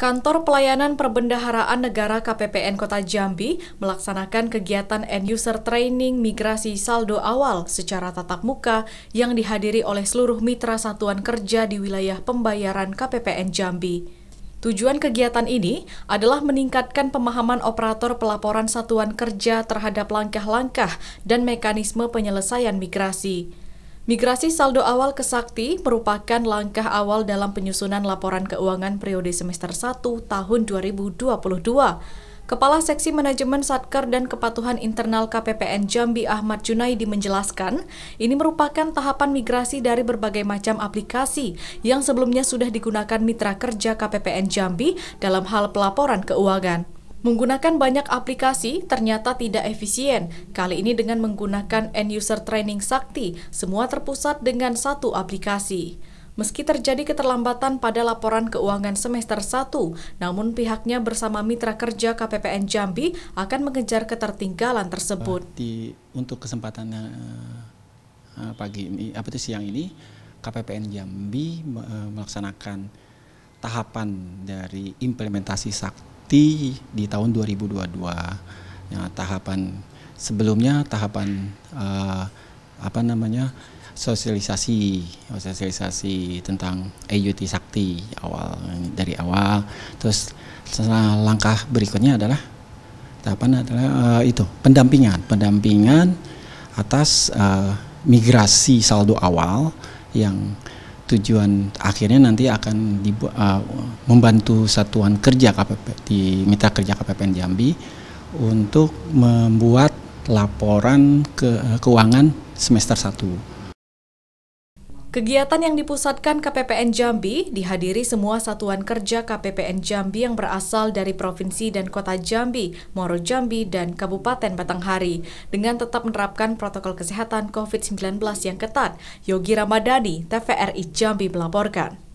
Kantor Pelayanan Perbendaharaan Negara KPPN Kota Jambi melaksanakan kegiatan End User Training Migrasi Saldo Awal secara tatap muka yang dihadiri oleh seluruh mitra satuan kerja di wilayah pembayaran KPPN Jambi. Tujuan kegiatan ini adalah meningkatkan pemahaman operator pelaporan satuan kerja terhadap langkah-langkah dan mekanisme penyelesaian migrasi. Migrasi saldo awal ke Sakti merupakan langkah awal dalam penyusunan laporan keuangan periode semester 1 tahun 2022. Kepala Seksi Manajemen Satker dan Kepatuhan Internal KPPN Jambi Ahmad Junaidi menjelaskan, ini merupakan tahapan migrasi dari berbagai macam aplikasi yang sebelumnya sudah digunakan mitra kerja KPPN Jambi dalam hal pelaporan keuangan. Menggunakan banyak aplikasi ternyata tidak efisien. Kali ini dengan menggunakan End User Training Sakti, semua terpusat dengan satu aplikasi. Meski terjadi keterlambatan pada laporan keuangan semester 1, namun pihaknya bersama mitra kerja KPPN Jambi akan mengejar ketertinggalan tersebut. Di, untuk kesempatan eh, eh, pagi ini, apa itu siang ini, KPPN Jambi eh, melaksanakan tahapan dari implementasi sakti di tahun 2022. Ya, nah, tahapan sebelumnya tahapan uh, apa namanya sosialisasi sosialisasi tentang EUT Sakti awal dari awal terus langkah berikutnya adalah tahapan adalah uh, itu pendampingan pendampingan atas uh, migrasi saldo awal yang tujuan akhirnya nanti akan dibu uh, membantu satuan kerja KPP di mitra kerja KPPN Jambi untuk membuat laporan ke, keuangan semester 1. Kegiatan yang dipusatkan KPPN Jambi dihadiri semua satuan kerja KPPN Jambi yang berasal dari provinsi dan kota Jambi, Moro Jambi, dan Kabupaten Batanghari. Dengan tetap menerapkan protokol kesehatan COVID-19 yang ketat, Yogi Ramadhani, TVRI Jambi melaporkan.